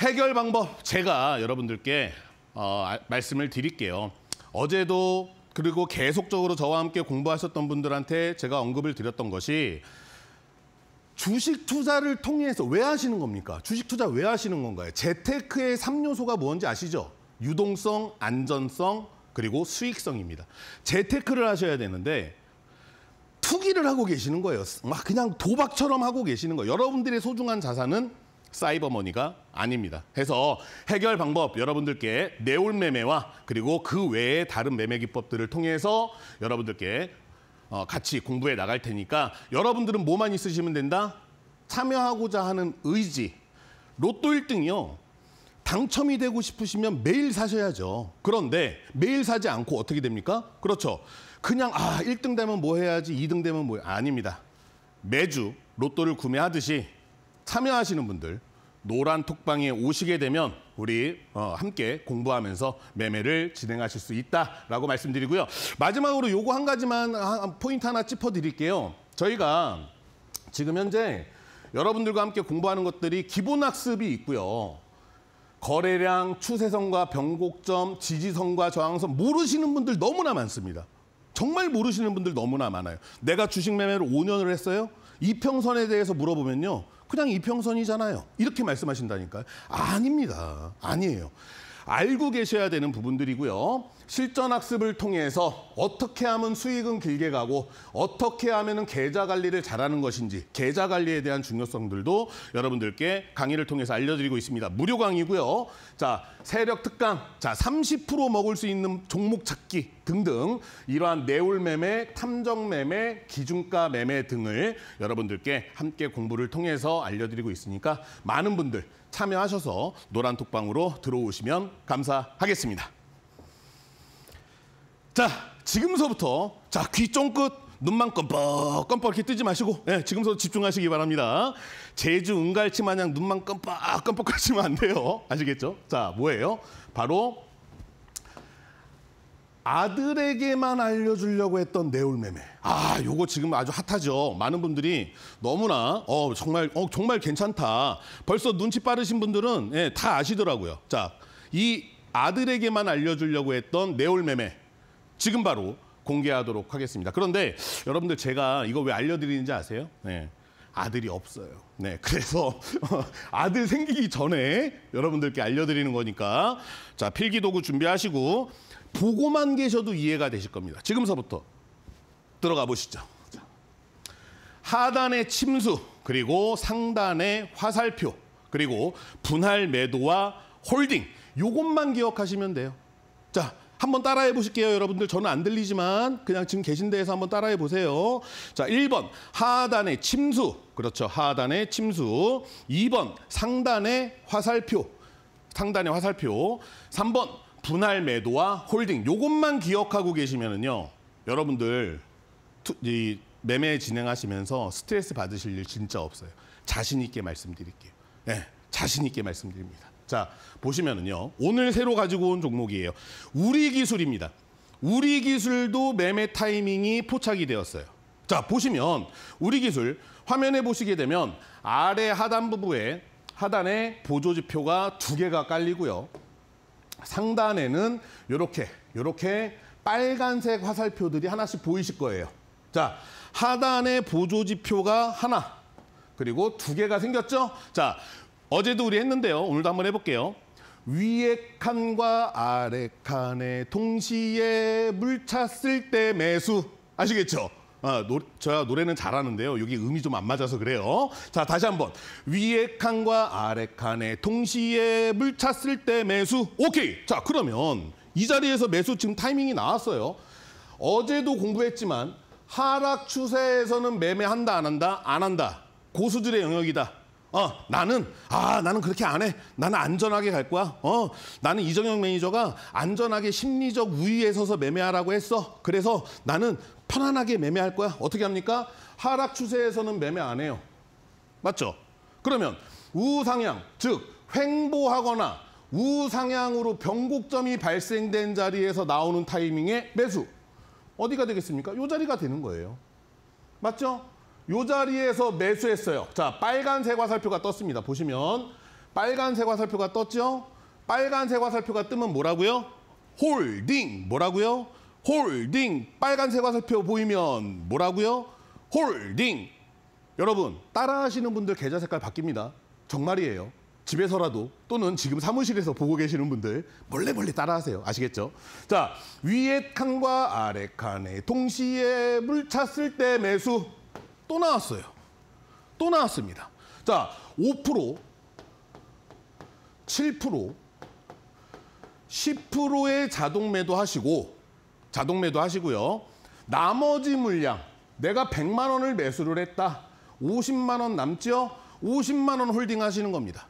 해결 방법 제가 여러분들께 어, 아, 말씀을 드릴게요. 어제도 그리고 계속적으로 저와 함께 공부하셨던 분들한테 제가 언급을 드렸던 것이 주식 투자를 통해서 왜 하시는 겁니까? 주식 투자 왜 하시는 건가요? 재테크의 3요소가 뭔지 아시죠? 유동성, 안전성, 그리고 수익성입니다. 재테크를 하셔야 되는데 투기를 하고 계시는 거예요. 막 그냥 도박처럼 하고 계시는 거예요. 여러분들의 소중한 자산은 사이버머니가 아닙니다. 해서 해결 방법 여러분들께 내올 매매와 그리고 그외에 다른 매매 기법들을 통해서 여러분들께 어, 같이 공부해 나갈 테니까 여러분들은 뭐만 있으시면 된다? 참여하고자 하는 의지. 로또 1등이요. 당첨이 되고 싶으시면 매일 사셔야죠. 그런데 매일 사지 않고 어떻게 됩니까? 그렇죠. 그냥 아 1등 되면 뭐 해야지 2등 되면 뭐 아닙니다. 매주 로또를 구매하듯이 참여하시는 분들 노란 톡방에 오시게 되면 우리 어, 함께 공부하면서 매매를 진행하실 수 있다라고 말씀드리고요. 마지막으로 요거 한 가지만 포인트 하나 짚어드릴게요. 저희가 지금 현재 여러분들과 함께 공부하는 것들이 기본 학습이 있고요. 거래량, 추세선과 변곡점, 지지선과 저항선 모르시는 분들 너무나 많습니다. 정말 모르시는 분들 너무나 많아요. 내가 주식 매매를 5년을 했어요? 이평선에 대해서 물어보면요. 그냥 이평선이잖아요. 이렇게 말씀하신다니까요. 아닙니다. 아니에요. 알고 계셔야 되는 부분들이고요. 실전 학습을 통해서 어떻게 하면 수익은 길게 가고 어떻게 하면 계좌 관리를 잘하는 것인지 계좌 관리에 대한 중요성들도 여러분들께 강의를 통해서 알려드리고 있습니다. 무료 강의고요. 자 세력 특강, 자30% 먹을 수 있는 종목 찾기 등등 이러한 내올 매매, 탐정 매매, 기준가 매매 등을 여러분들께 함께 공부를 통해서 알려드리고 있으니까 많은 분들 참여하셔서 노란톡방으로 들어오시면 감사하겠습니다. 자, 지금서부터 자, 귀 쫑긋 눈만 껌뻑 껌뻑 이렇게 뜨지 마시고 네, 예, 지금부터 집중하시기 바랍니다. 제주 은갈치 마냥 눈만 껌뻑 껌뻑 하시면 안 돼요. 아시겠죠? 자, 뭐예요? 바로 아들에게만 알려주려고 했던 내울매매. 아, 요거 지금 아주 핫하죠. 많은 분들이 너무나 어 정말 어 정말 괜찮다. 벌써 눈치 빠르신 분들은 예, 다 아시더라고요. 자, 이 아들에게만 알려주려고 했던 내울매매. 지금 바로 공개하도록 하겠습니다. 그런데 여러분들 제가 이거 왜 알려드리는지 아세요? 네. 아들이 없어요. 네, 그래서 아들 생기기 전에 여러분들께 알려드리는 거니까 자 필기 도구 준비하시고 보고만 계셔도 이해가 되실 겁니다. 지금서부터 들어가 보시죠. 하단의 침수 그리고 상단의 화살표 그리고 분할 매도와 홀딩 요것만 기억하시면 돼요. 자 한번 따라해 보실게요, 여러분들. 저는 안 들리지만 그냥 지금 계신 데에서 한번 따라해 보세요. 자, 1번 하단의 침수. 그렇죠. 하단의 침수. 2번 상단의 화살표. 상단의 화살표. 3번 분할 매도와 홀딩. 요것만 기억하고 계시면은요. 여러분들 이 매매 진행하시면서 스트레스 받으실 일 진짜 없어요. 자신 있게 말씀드릴게요. 예. 네, 자신 있게 말씀드립니다. 자, 보시면은요. 오늘 새로 가지고 온 종목이에요. 우리 기술입니다. 우리 기술도 매매 타이밍이 포착이 되었어요. 자, 보시면 우리 기술 화면에 보시게 되면 아래 하단 부부에 하단에 보조 지표가 두 개가 깔리고요. 상단에는 이렇게 이렇게 빨간색 화살표들이 하나씩 보이실 거예요. 자, 하단에 보조 지표가 하나 그리고 두 개가 생겼죠? 자, 어제도 우리 했는데요. 오늘도 한번 해볼게요. 위에 칸과 아래 칸에 동시에 물 찼을 때 매수. 아시겠죠? 아, 노, 저야 노래는 잘하는데요. 여기 음이 좀 안 맞아서 그래요. 자, 다시 한번. 위에 칸과 아래 칸에 동시에 물 찼을 때 매수. 오케이. 자, 그러면 이 자리에서 매수 지금 타이밍이 나왔어요. 어제도 공부했지만 하락 추세에서는 매매한다 안 한다 안 한다 고수들의 영역이다 어, 나는 아, 나는 그렇게 안 해. 나는 안전하게 갈 거야. 어, 나는 이정영 매니저가 안전하게 심리적 우위에 서서 매매하라고 했어. 그래서 나는 편안하게 매매할 거야. 어떻게 합니까? 하락 추세에서는 매매 안 해요. 맞죠? 그러면 우상향, 즉 횡보하거나 우상향으로 변곡점이 발생된 자리에서 나오는 타이밍에 매수. 어디가 되겠습니까? 이 자리가 되는 거예요. 맞죠? 요 자리에서 매수했어요. 자, 빨간색 화살표가 떴습니다. 보시면 빨간색 화살표가 떴죠? 빨간색 화살표가 뜨면 뭐라고요? 홀딩 뭐라고요? 홀딩 빨간색 화살표 보이면 뭐라고요? 홀딩 여러분 따라하시는 분들 계좌 색깔 바뀝니다. 정말이에요. 집에서라도 또는 지금 사무실에서 보고 계시는 분들 몰래 몰래 따라하세요. 아시겠죠? 자 위에 칸과 아래 칸에 동시에 물찼을 때 매수 또 나왔어요. 또 나왔습니다. 자, 5%, 7%, 10%의 자동 매도 하시고 자동 매도 하시고요. 나머지 물량 내가 100만 원을 매수를 했다. 50만 원 남죠? 50만 원 홀딩 하시는 겁니다.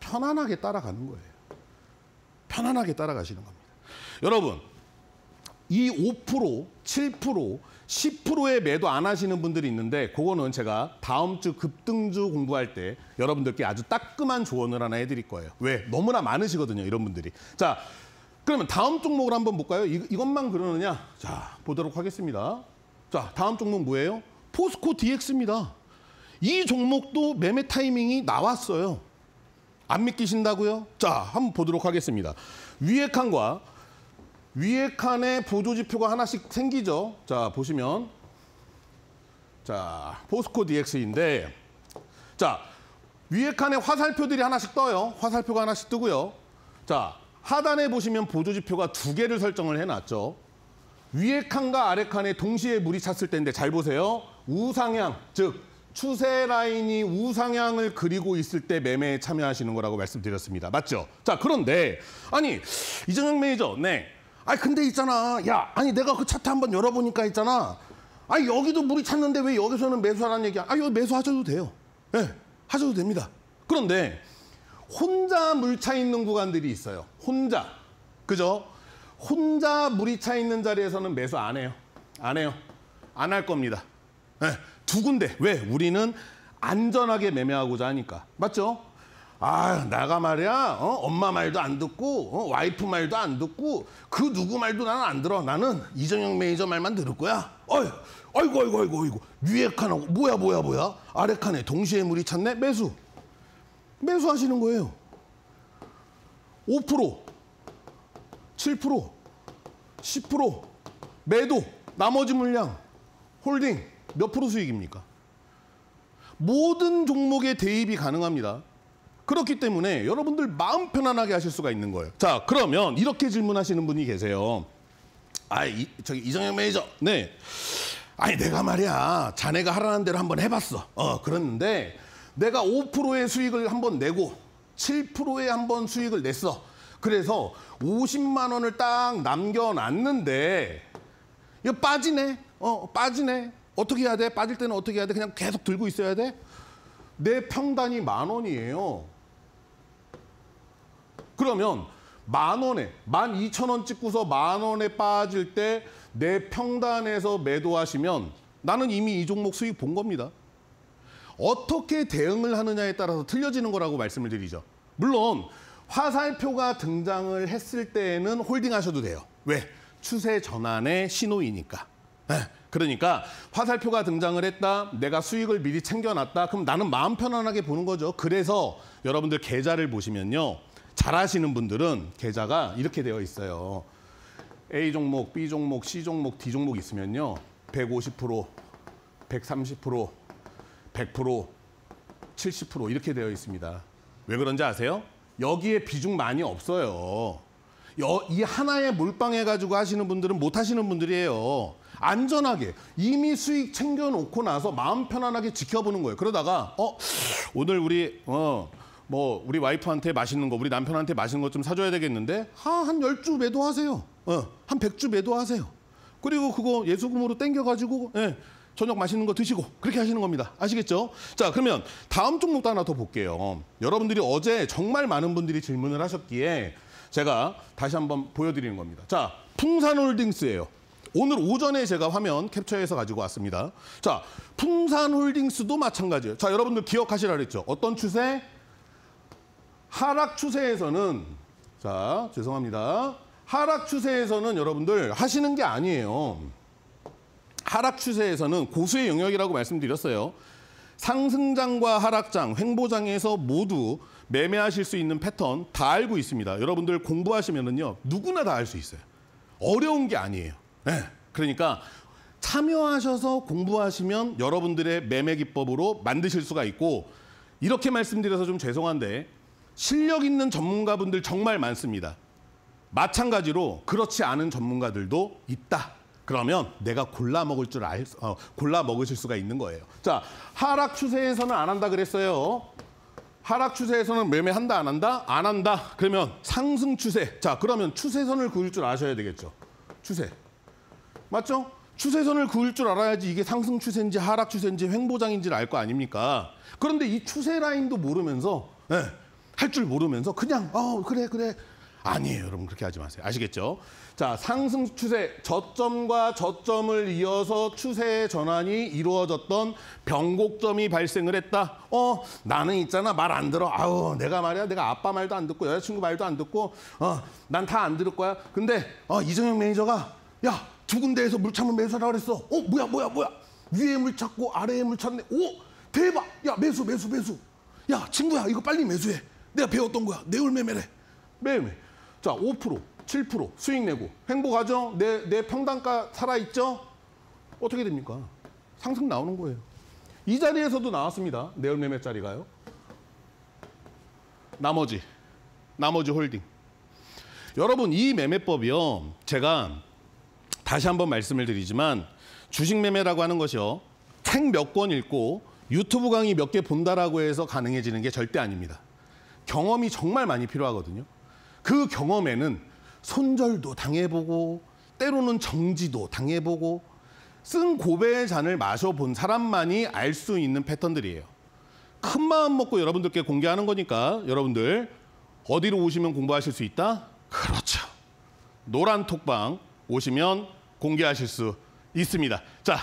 편안하게 따라가는 거예요. 편안하게 따라가시는 겁니다. 여러분, 이 5%, 7%, 10%의 매도 안 하시는 분들이 있는데 그거는 제가 다음 주 급등주 공부할 때 여러분들께 아주 따끔한 조언을 하나 해드릴 거예요. 왜? 너무나 많으시거든요, 이런 분들이. 자, 그러면 다음 종목을 한번 볼까요? 이, 이것만 그러느냐? 자, 보도록 하겠습니다. 자, 다음 종목 뭐예요? 포스코 DX입니다. 이 종목도 매매 타이밍이 나왔어요. 안 믿기신다고요? 자, 한번 보도록 하겠습니다. 위에칸과 위에 칸에 보조지표가 하나씩 생기죠. 자, 보시면. 자, 포스코 DX인데. E 자, 위에 칸에 화살표들이 하나씩 떠요. 화살표가 하나씩 뜨고요. 자, 하단에 보시면 보조지표가 두 개를 설정을 해놨죠. 위에 칸과 아래 칸에 동시에 물이 찼을 때인데 잘 보세요. 우상향, 즉 추세 라인이 우상향을 그리고 있을 때 매매에 참여하시는 거라고 말씀드렸습니다. 맞죠? 자, 그런데 아니 이정영 매니저, 네. 아니 근데 있잖아. 야, 아니 내가 그 차트 한번 열어보니까 있잖아. 아니 여기도 물이 찼는데 왜 여기서는 매수하라는 얘기야? 아 여기 매수하셔도 돼요. 예, 네, 하셔도 됩니다. 그런데 혼자 물 차 있는 구간들이 있어요. 혼자. 그죠? 혼자 물이 차 있는 자리에서는 매수 안 해요. 안 해요. 안 할 겁니다. 네, 두 군데. 왜? 우리는 안전하게 매매하고자 하니까. 맞죠? 아 내가 말이야 어? 엄마 말도 안 듣고 어? 와이프 말도 안 듣고 그 누구 말도 나는 안 들어 나는 이정영 매니저 말만 들을 거야 어이 아이고 아이고 아이고 아이고 위에 칸하고 뭐야 뭐야 뭐야 아래 칸에 동시에 물이 찼네 매수 매수하시는 거예요 5% 7% 10% 매도 나머지 물량 홀딩 몇 프로 수익입니까 모든 종목에 대입이 가능합니다 그렇기 때문에 여러분들 마음 편안하게 하실 수가 있는 거예요. 자, 그러면 이렇게 질문하시는 분이 계세요. 아, 이, 저기 이정현 매니저. 네. 아니 내가 말이야 자네가 하라는 대로 한번 해봤어. 어 그랬는데 내가 5%의 수익을 한번 내고 7%의 한번 수익을 냈어. 그래서 50만 원을 딱 남겨놨는데 이거 빠지네. 어 빠지네. 어떻게 해야 돼? 빠질 때는 어떻게 해야 돼? 그냥 계속 들고 있어야 돼? 내 평단이 만 원이에요. 그러면 만 원에, 만 이천 원 찍고서 만 원에 빠질 때 내 평단에서 매도하시면 나는 이미 이 종목 수익 본 겁니다. 어떻게 대응을 하느냐에 따라서 틀려지는 거라고 말씀을 드리죠. 물론 화살표가 등장을 했을 때에는 홀딩하셔도 돼요. 왜? 추세 전환의 신호이니까. 예, 그러니까 화살표가 등장을 했다. 내가 수익을 미리 챙겨놨다. 그럼 나는 마음 편안하게 보는 거죠. 그래서 여러분들 계좌를 보시면요. 잘하시는 분들은 계좌가 이렇게 되어 있어요. A 종목, B 종목, C 종목, D 종목 있으면요. 150%, 130%, 100%, 70% 이렇게 되어 있습니다. 왜 그런지 아세요? 여기에 비중 많이 없어요. 여, 이하나의 몰빵해가지고 하시는 분들은 못하시는 분들이에요. 안전하게 이미 수익 챙겨놓고 나서 마음 편안하게 지켜보는 거예요. 그러다가 어 오늘 우리 어뭐 우리 와이프한테 맛있는 거, 우리 남편한테 맛있는 거 좀 사줘야 되겠는데 한1 0주 매도하세요. 어, 한0주 매도하세요. 그리고 그거 예수금으로 땡겨가지고 예, 저녁 맛있는 거 드시고 그렇게 하시는 겁니다. 아시겠죠? 자 그러면 다음 종목도 하나 더 볼게요. 여러분들이 어제 정말 많은 분들이 질문을 하셨기에 제가 다시 한번 보여드리는 겁니다. 자 풍산홀딩스예요. 오늘 오전에 제가 화면 캡처해서 가지고 왔습니다. 자, 풍산홀딩스도 마찬가지예요. 자, 여러분들 기억하시라 그랬죠. 어떤 추세? 하락 추세에서는 자 죄송합니다. 하락 추세에서는 여러분들 하시는 게 아니에요. 하락 추세에서는 고수의 영역이라고 말씀드렸어요. 상승장과 하락장, 횡보장에서 모두 매매하실 수 있는 패턴 다 알고 있습니다. 여러분들 공부하시면은요 누구나 다 알 수 있어요. 어려운 게 아니에요. 네. 그러니까 참여하셔서 공부하시면 여러분들의 매매 기법으로 만드실 수가 있고 이렇게 말씀드려서 좀 죄송한데 실력 있는 전문가분들 정말 많습니다. 마찬가지로 그렇지 않은 전문가들도 있다. 그러면 내가 골라 먹을 줄 알, 어, 골라 먹으실 수가 있는 거예요. 자, 하락 추세에서는 안 한다 그랬어요. 하락 추세에서는 매매한다, 안 한다? 안 한다. 그러면 상승 추세. 자, 그러면 추세선을 그을 줄 아셔야 되겠죠. 추세. 맞죠? 추세선을 그을 줄 알아야지 이게 상승 추세인지 하락 추세인지 횡보장인지를 알 거 아닙니까? 그런데 이 추세 라인도 모르면서 네, 할줄 모르면서 그냥 어 그래 그래 아니에요 여러분 그렇게 하지 마세요 아시겠죠 자 상승 추세 저점과 저점을 이어서 추세의 전환이 이루어졌던 변곡점이 발생을 했다 어 나는 있잖아 말 안 들어 아우 내가 말이야 내가 아빠 말도 안 듣고 여자친구 말도 안 듣고 어 난 다 안 들을 거야 근데 어 이정현 매니저가 야 두 군데에서 물참을 매수라고 그랬어 어 뭐야 뭐야 뭐야 위에 물 찾고 아래에 물 찾네 오 대박 야 매수 매수 매수 야 친구야 이거 빨리 매수해 내가 배웠던 거야. 내울매매래. 매매. 자, 5%, 7% 수익 내고 행복하죠? 내, 내 평단가 살아있죠? 어떻게 됩니까? 상승 나오는 거예요. 이 자리에서도 나왔습니다. 내울매매 자리가요. 나머지, 나머지 홀딩. 여러분 이 매매법이요. 제가 다시 한번 말씀을 드리지만 주식 매매라고 하는 것이요. 책 몇 권 읽고 유튜브 강의 몇 개 본다라고 해서 가능해지는 게 절대 아닙니다. 경험이 정말 많이 필요하거든요. 그 경험에는 손절도 당해보고 때로는 정지도 당해보고 쓴 고배의 잔을 마셔본 사람만이 알 수 있는 패턴들이에요. 큰 마음 먹고 여러분들께 공개하는 거니까 여러분들 어디로 오시면 공부하실 수 있다? 그렇죠. 노란 톡방 오시면 공개하실 수 있습니다. 자,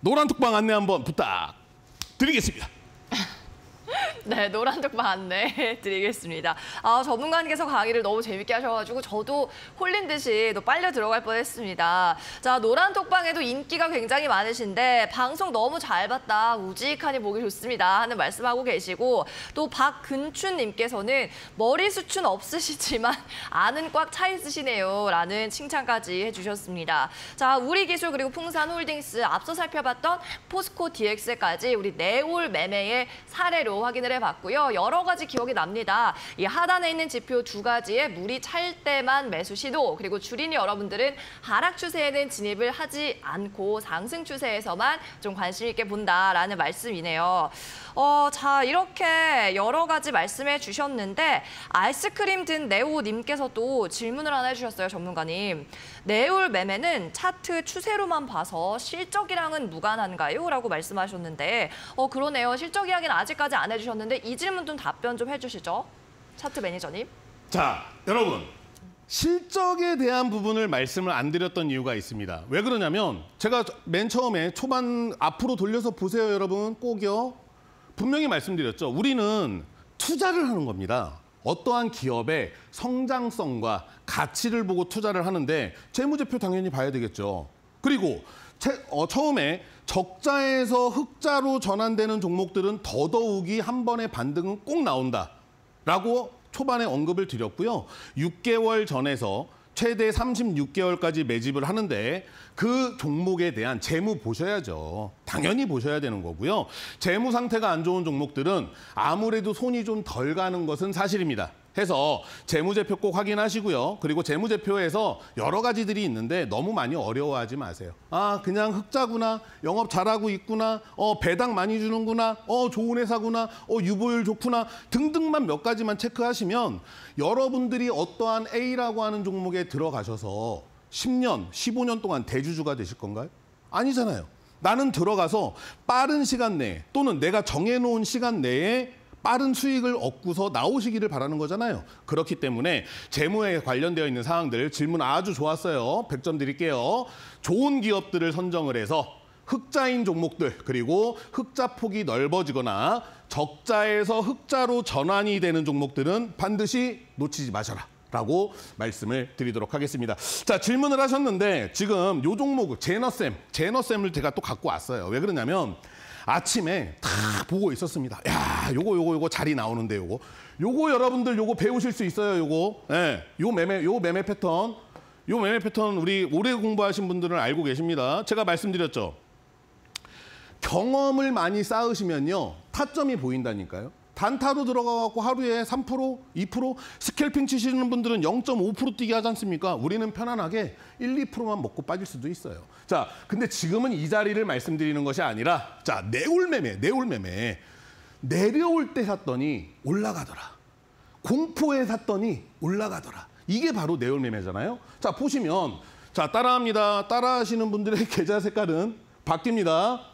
노란 톡방 안내 한번 부탁드리겠습니다. 네, 노란독방 안내 드리겠습니다. 아, 전문가님께서 강의를 너무 재밌게 하셔가지고 저도 홀린 듯이 또 빨려 들어갈 뻔했습니다. 자, 노란독방에도 인기가 굉장히 많으신데 방송 너무 잘 봤다, 우직하니 보기 좋습니다 하는 말씀하고 계시고 또 박근춘님께서는 머리 수춘 없으시지만 아는 꽉 차 있으시네요 라는 칭찬까지 해주셨습니다. 자, 우리 기술 그리고 풍산홀딩스 앞서 살펴봤던 포스코 DX까지 우리 네올 매매의 사례로 확인을 정리를 해봤고요. 여러 가지 기억이 납니다. 이 하단에 있는 지표 두 가지에 물이 찰 때만 매수 시도 그리고 주린이 여러분들은 하락 추세에는 진입을 하지 않고 상승 추세에서만 좀 관심 있게 본다라는 말씀이네요. 어, 자 이렇게 여러 가지 말씀해 주셨는데 아이스크림 든 네오님께서 또 질문을 하나 해주셨어요, 전문가님. 내올 매매는 차트 추세로만 봐서 실적이랑은 무관한가요? 라고 말씀하셨는데 어 그러네요. 실적 이야기는 아직까지 안 해주셨는데 이 질문 좀 답변 좀 해주시죠. 차트 매니저님. 자, 여러분. 실적에 대한 부분을 말씀을 안 드렸던 이유가 있습니다. 왜 그러냐면 제가 맨 처음에 초반 앞으로 돌려서 보세요 여러분 꼭이요. 분명히 말씀드렸죠. 우리는 투자를 하는 겁니다. 어떠한 기업의 성장성과 가치를 보고 투자를 하는데 재무제표 당연히 봐야 되겠죠. 그리고 채, 어, 처음에 적자에서 흑자로 전환되는 종목들은 더더욱이 한 번의 반등은 꼭 나온다라고 초반에 언급을 드렸고요. 6개월 전에서 최대 36개월까지 매집을 하는데 그 종목에 대한 재무 보셔야죠. 당연히 보셔야 되는 거고요. 재무 상태가 안 좋은 종목들은 아무래도 손이 좀 덜 가는 것은 사실입니다. 해서 재무제표 꼭 확인하시고요. 그리고 재무제표에서 여러 가지들이 있는데 너무 많이 어려워하지 마세요. 아, 그냥 흑자구나. 영업 잘하고 있구나. 어, 배당 많이 주는구나. 어, 좋은 회사구나. 어, 유보율 좋구나. 등등만 몇 가지만 체크하시면 여러분들이 어떠한 A라고 하는 종목에 들어가셔서 10년, 15년 동안 대주주가 되실 건가요? 아니잖아요. 나는 들어가서 빠른 시간 내에 또는 내가 정해놓은 시간 내에 빠른 수익을 얻고서 나오시기를 바라는 거잖아요. 그렇기 때문에 재무에 관련되어 있는 사항들 질문 아주 좋았어요. 100점 드릴게요. 좋은 기업들을 선정을 해서 흑자인 종목들 그리고 흑자 폭이 넓어지거나 적자에서 흑자로 전환이 되는 종목들은 반드시 놓치지 마셔라. 라고 말씀을 드리도록 하겠습니다. 자, 질문을 하셨는데 지금 요 종목 제너쌤, 제너쌤을 제가 또 갖고 왔어요. 왜 그러냐면 아침에 다 보고 있었습니다. 야, 요거 요거 요거 자리 나오는데 요거. 요거 여러분들 요거 배우실 수 있어요, 요거. 예. 네, 요 매매 요 매매 패턴. 요 매매 패턴 우리 오래 공부하신 분들은 알고 계십니다. 제가 말씀드렸죠. 경험을 많이 쌓으시면요. 타점이 보인다니까요. 단타로 들어가갖고 하루에 3%, 2% 스켈핑 치시는 분들은 0.5% 뛰게 하지 않습니까? 우리는 편안하게 1, 2%만 먹고 빠질 수도 있어요. 자, 근데 지금은 이 자리를 말씀드리는 것이 아니라 자, 내울매매, 내울매매. 내려올 때 샀더니 올라가더라. 공포에 샀더니 올라가더라. 이게 바로 내울매매잖아요. 자, 보시면 자, 따라합니다. 따라하시는 분들의 계좌 색깔은 바뀝니다.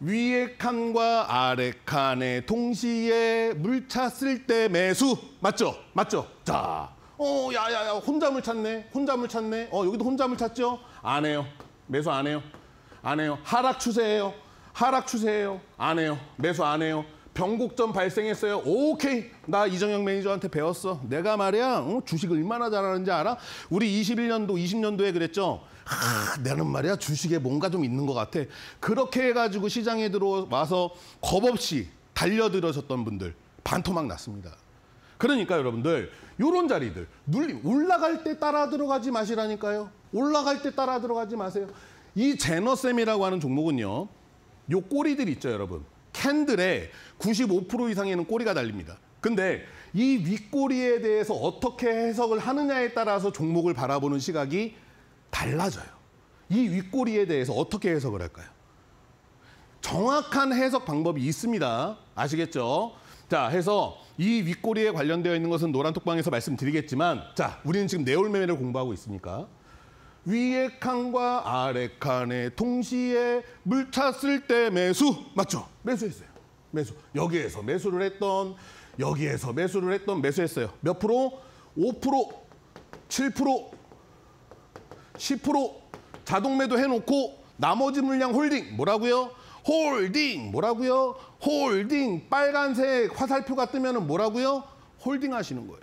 위에 칸과 아래 칸에 동시에 물찼을 때 매수 맞죠? 맞죠? 자, 어 야야야 혼자 물 찼네 혼자 물 찼네 어 여기도 혼자 물 찼죠? 안 해요 매수 안 해요 안 해요 하락 추세예요 하락 추세예요 안 해요 매수 안 해요 변곡점 발생했어요. 오케이. 나 이정영 매니저한테 배웠어. 내가 말이야. 어? 주식 을 얼마나 잘하는지 알아? 우리 21년도, 20년도에 그랬죠. 하, 나는 말이야. 주식에 뭔가 좀 있는 것 같아. 그렇게 해가지고 시장에 들어와서 겁없이 달려들어졌던 분들 반토막 났습니다. 그러니까 여러분들 요런 자리들 눌림 올라갈 때 따라 들어가지 마시라니까요. 올라갈 때 따라 들어가지 마세요. 이 제너셈이라고 하는 종목은요. 요 꼬리들 있죠, 여러분. 캔들에 95% 이상에는 꼬리가 달립니다. 근데 이 윗꼬리에 대해서 어떻게 해석을 하느냐에 따라서 종목을 바라보는 시각이 달라져요. 이 윗꼬리에 대해서 어떻게 해석을 할까요? 정확한 해석 방법이 있습니다. 아시겠죠? 자, 해서 이 윗꼬리에 관련되어 있는 것은 노란 톡방에서 말씀드리겠지만 자, 우리는 지금 내올 매매를 공부하고 있습니까 위에 칸과 아래 칸에 동시에 물 찼을 때 매수 맞죠? 매수했어요. 매수. 여기에서 매수를 했던 여기에서 매수를 했던 매수했어요. 몇 프로? 5%, 7%, 10% 자동 매도 해놓고 나머지 물량 홀딩 뭐라고요? 홀딩 뭐라고요? 홀딩 빨간색 화살표가 뜨면 뭐라고요? 홀딩 하시는 거예요.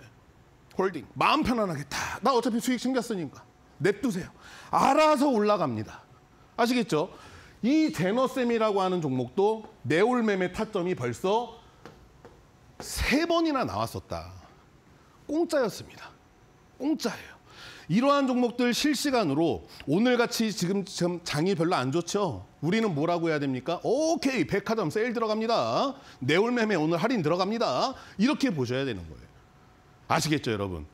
홀딩 마음 편안하게 다 나 어차피 수익 챙겼으니까 냅두세요. 알아서 올라갑니다. 아시겠죠? 이 제너쌤이라고 하는 종목도 내올매매 타점이 벌써 세 번이나 나왔었다. 공짜였습니다. 공짜예요. 이러한 종목들 실시간으로 오늘같이 지금, 장이 별로 안 좋죠? 우리는 뭐라고 해야 됩니까? 오케이, 백화점 세일 들어갑니다. 내올매매 오늘 할인 들어갑니다. 이렇게 보셔야 되는 거예요. 아시겠죠, 여러분?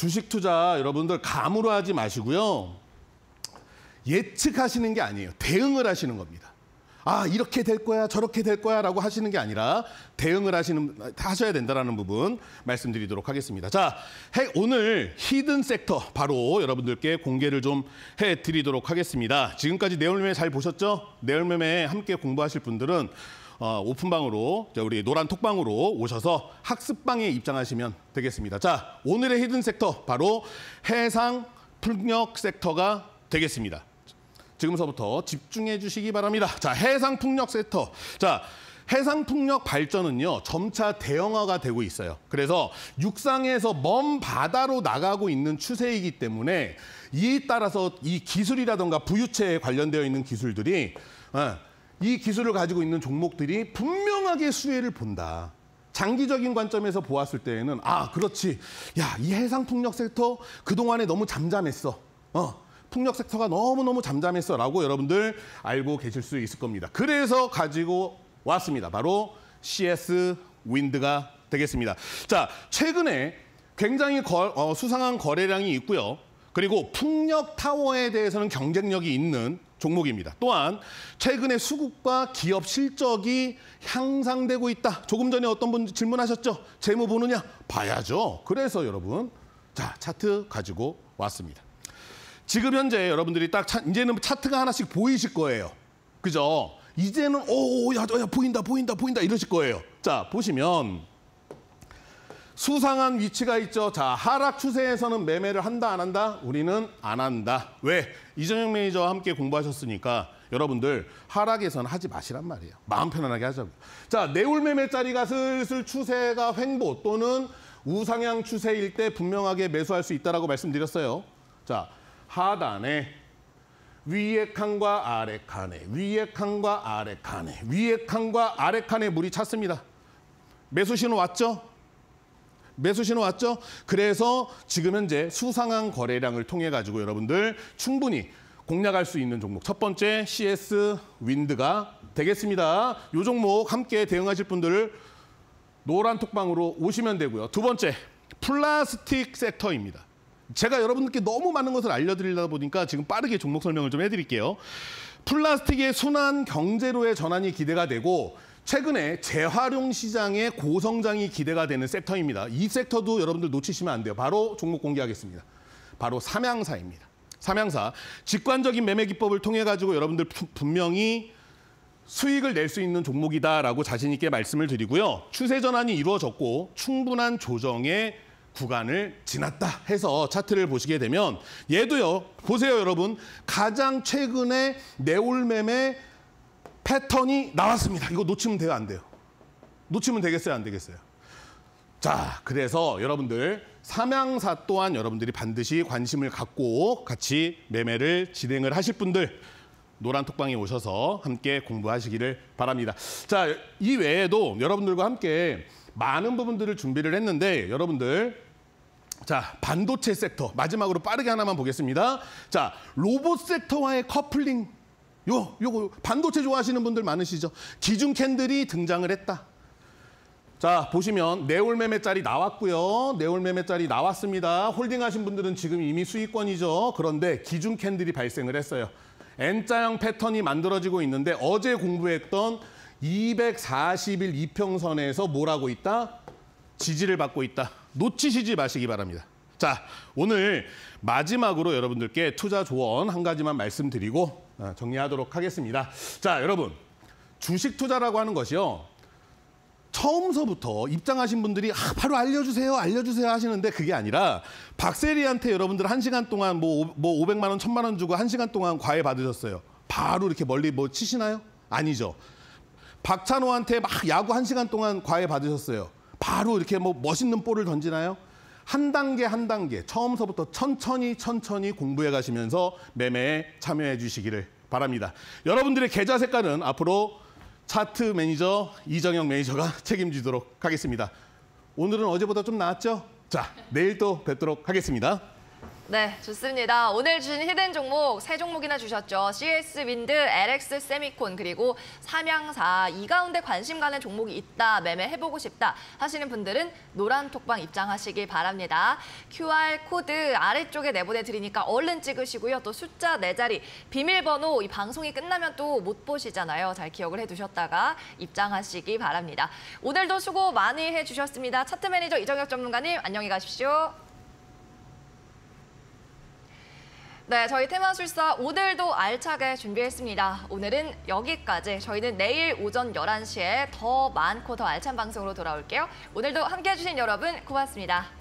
주식 투자 여러분들 감으로 하지 마시고요. 예측하시는 게 아니에요. 대응을 하시는 겁니다. 아, 이렇게 될 거야, 저렇게 될 거야 라고 하시는 게 아니라 대응을 하시는, 하셔야 된다는 부분 말씀드리도록 하겠습니다. 자, 오늘 히든 섹터 바로 여러분들께 공개를 좀 해드리도록 하겠습니다. 지금까지 내얼매매 잘 보셨죠? 내얼매매 함께 공부하실 분들은 어, 오픈방으로 우리 노란 톡방으로 오셔서 학습방에 입장하시면 되겠습니다. 자, 오늘의 히든 섹터 바로 해상 풍력 섹터가 되겠습니다. 지금서부터 집중해 주시기 바랍니다. 자, 해상 풍력 섹터. 자, 해상 풍력 발전은요 점차 대형화가 되고 있어요. 그래서 육상에서 먼 바다로 나가고 있는 추세이기 때문에 이에 따라서 이 기술이라던가 부유체에 관련되어 있는 기술들이 예, 이 기술을 가지고 있는 종목들이 분명하게 수혜를 본다. 장기적인 관점에서 보았을 때에는 아 그렇지 야이 해상 풍력 섹터 그동안에 너무 잠잠했어 어 풍력 섹터가 너무너무 잠잠했어 라고 여러분들 알고 계실 수 있을 겁니다 그래서 가지고 왔습니다 바로 CS 윈드가 되겠습니다 자 최근에 굉장히 거, 어, 수상한 거래량이 있고요 그리고 풍력 타워에 대해서는 경쟁력이 있는 종목입니다. 또한 최근에 수급과 기업 실적이 향상되고 있다. 조금 전에 어떤 분 질문하셨죠? 재무 보느냐? 봐야죠. 그래서 여러분, 자, 차트 가지고 왔습니다. 지금 현재 여러분들이 딱 차, 이제는 차트가 하나씩 보이실 거예요. 그죠? 이제는 오, 야, 야, 보인다, 보인다, 보인다 이러실 거예요. 자, 보시면 수상한 위치가 있죠. 자, 하락 추세에서는 매매를 한다, 안 한다? 우리는 안 한다. 왜? 이정영 매니저와 함께 공부하셨으니까 여러분들 하락에서는 하지 마시란 말이에요. 마음 편안하게 하자고. 자, 내울 매매 짜리가 슬슬 추세가 횡보 또는 우상향 추세일 때 분명하게 매수할 수 있다라고 말씀드렸어요. 자, 하단에 위에 칸과 아래 칸에 위에 칸과 아래 칸에 위에 칸과 아래 칸에 물이 찼습니다. 매수 신호 왔죠? 매수 신호 왔죠? 그래서 지금 현재 수상한 거래량을 통해 가지고 여러분들 충분히 공략할 수 있는 종목 첫 번째 CS 윈드가 되겠습니다. 이 종목 함께 대응하실 분들 노란 톡방으로 오시면 되고요. 두 번째 플라스틱 섹터입니다. 제가 여러분들께 너무 많은 것을 알려드리다 보니까 지금 빠르게 종목 설명을 좀 해드릴게요. 플라스틱의 순환 경제로의 전환이 기대가 되고 최근에 재활용 시장의 고성장이 기대가 되는 섹터입니다. 이 섹터도 여러분들 놓치시면 안 돼요. 바로 종목 공개하겠습니다. 바로 삼양사입니다. 삼양사. 직관적인 매매 기법을 통해 가지고 여러분들 분명히 수익을 낼 수 있는 종목이다라고 자신 있게 말씀을 드리고요. 추세 전환이 이루어졌고 충분한 조정의 구간을 지났다 해서 차트를 보시게 되면 얘도요. 보세요, 여러분. 가장 최근에 내올 매매 패턴이 나왔습니다. 이거 놓치면 돼요, 안 돼요? 놓치면 되겠어요, 안 되겠어요? 자, 그래서 여러분들 삼양사 또한 여러분들이 반드시 관심을 갖고 같이 매매를 진행을 하실 분들 노란 톡방에 오셔서 함께 공부하시기를 바랍니다. 자, 이 외에도 여러분들과 함께 많은 부분들을 준비를 했는데 여러분들 자, 반도체 섹터 마지막으로 빠르게 하나만 보겠습니다. 자, 로봇 섹터와의 커플링 요, 요거 반도체 좋아하시는 분들 많으시죠? 기준 캔들이 등장을 했다. 자, 보시면 네올 매매짜리 나왔고요. 네올 매매짜리 나왔습니다. 홀딩 하신 분들은 지금 이미 수익권이죠. 그런데 기준 캔들이 발생을 했어요. N자형 패턴이 만들어지고 있는데 어제 공부했던 240일 이평선에서 뭘하고 있다? 지지를 받고 있다. 놓치시지 마시기 바랍니다. 자, 오늘 마지막으로 여러분들께 투자 조언 한 가지만 말씀드리고 어, 정리하도록 하겠습니다. 자, 여러분. 주식 투자라고 하는 것이요. 처음서부터 입장하신 분들이 아, 바로 알려주세요, 알려주세요 하시는데 그게 아니라 박세리한테 여러분들 한 시간 동안 뭐, 뭐 500만 원, 1000만 원 주고 한 시간 동안 과외 받으셨어요. 바로 이렇게 멀리 뭐 치시나요? 아니죠. 박찬호한테 막 야구 한 시간 동안 과외 받으셨어요. 바로 이렇게 뭐 멋있는 볼을 던지나요? 한 단계 한 단계 처음서부터 천천히 천천히 공부해 가시면서 매매에 참여해 주시기를 바랍니다. 여러분들의 계좌 색깔은 앞으로 차트 매니저 이정영 매니저가 책임지도록 하겠습니다. 오늘은 어제보다 좀 나았죠? 자, 내일 또 뵙도록 하겠습니다. 네, 좋습니다. 오늘 주신 히든 종목 세 종목이나 주셨죠. CS 윈드, LX 세미콘 그리고 삼양사 이 가운데 관심 가는 종목이 있다, 매매해보고 싶다 하시는 분들은 노란톡방 입장하시길 바랍니다. QR 코드 아래쪽에 내보내드리니까 얼른 찍으시고요. 또 숫자 네 자리, 비밀번호 이 방송이 끝나면 또 못 보시잖아요. 잘 기억을 해두셨다가 입장하시기 바랍니다. 오늘도 수고 많이 해주셨습니다. 차트 매니저 이정혁 전문가님 안녕히 가십시오. 네, 저희 테마술사 오늘도 알차게 준비했습니다. 오늘은 여기까지. 저희는 내일 오전 11시에 더 많고 더 알찬 방송으로 돌아올게요. 오늘도 함께해 주신 여러분 고맙습니다.